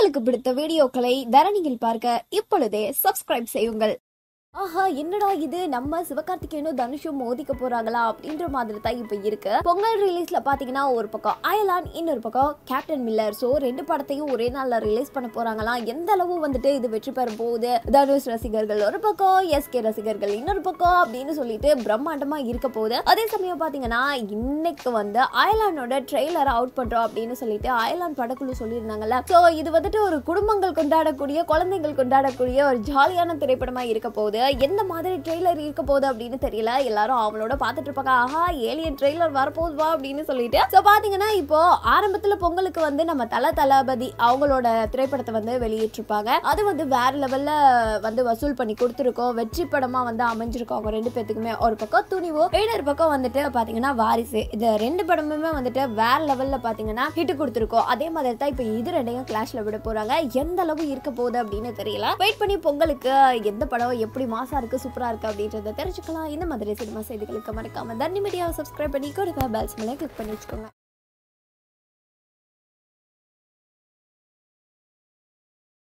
உங்களுக்கு பிடித்த வீடியோக்களை தரணியில் பார்க்க இப்பொழுதே சப்ஸ்கிரைப் செய்யுங்கள் ஆஹா என்னடா இது நம்ம சிவகார்த்திகேயனும் தனுஷும் மோதிக்க போறாங்களா அப்படின்ற மாதிரி தான் இப்போ இருக்கு பொங்கல் ரிலீஸ்ல பாத்தீங்கன்னா ஒரு பக்கம் அயலான் இன்னொரு பக்கம் கேப்டன் மில்லர் ஸோ ரெண்டு படத்தையும் ஒரே நாள்ல ரிலீஸ் பண்ண போறாங்களா எந்த அளவு வந்துட்டு இது வெற்றி பெற போகுது தனுஷ் ரசிகர்கள் ஒரு பக்கம் எஸ் கே ரசிகர்கள் இன்னொரு பக்கம் அப்படின்னு சொல்லிட்டு பிரம்மாண்டமா இருக்க போகுது அதே சமயம் பாத்தீங்கன்னா இன்னைக்கு வந்து அயலானோட ட்ரெய்லரை அவுட் பண்றோம் அப்படின்னு சொல்லிட்டு அயலான் படக்குழு சொல்லியிருந்தாங்கல்ல ஸோ இது வந்துட்டு ஒரு குடும்பங்கள் கொண்டாடக்கூடிய குழந்தைகள் கொண்டாடக்கூடிய ஒரு ஜாலியான திரைப்படமா இருக்க போகுது போகுது எந்த மாதிரி ட்ரெய்லர் இருக்க போகுது அப்படின்னு தெரியல எல்லாரும் அவளோட பார்த்துட்டு இருப்பாங்க ஆஹா ஏலியன் ட்ரெய்லர் வரப்போகுதுவா அப்படின்னு சொல்லிட்டு ஸோ பார்த்தீங்கன்னா இப்போ ஆரம்பத்தில் பொங்கலுக்கு வந்து நம்ம தல தளபதி அவங்களோட திரைப்படத்தை வந்து வெளியிட்டிருப்பாங்க அது வந்து வேற லெவலில் வந்து வசூல் பண்ணி கொடுத்துருக்கோம் வெற்றி படமாக வந்து அமைஞ்சிருக்கோம் அவங்க ரெண்டு பேத்துக்குமே ஒரு பக்கம் துணிவோ இன்னொரு பக்கம் வந்துட்டு பார்த்தீங்கன்னா வாரிசு இது ரெண்டு படமுமே வந்துட்டு வேற லெவலில் பார்த்தீங்கன்னா ஹிட் கொடுத்துருக்கோம் அதே மாதிரி தான் இப்போ இது ரெண்டையும் கிளாஷில் விட போகிறாங்க எந்த அளவு இருக்க போகுது அப்படின்னு தெரியல வெயிட் பண்ணி பொங்கலுக்கு எந்த படம் எப்படி மாசாக இருக்குது சூப்பராக இருக்குது அப்படின்றத தெரிஞ்சுக்கலாம் இந்த மாதிரி சினிமா செய்திகளுக்கு மறக்காமல் தண்ணி மீடியாவை சப்ஸ்கிரைப் பண்ணி கூட பெல்ஸ் மேலே கிளிக் பண்ணி வச்சுக்கோங்க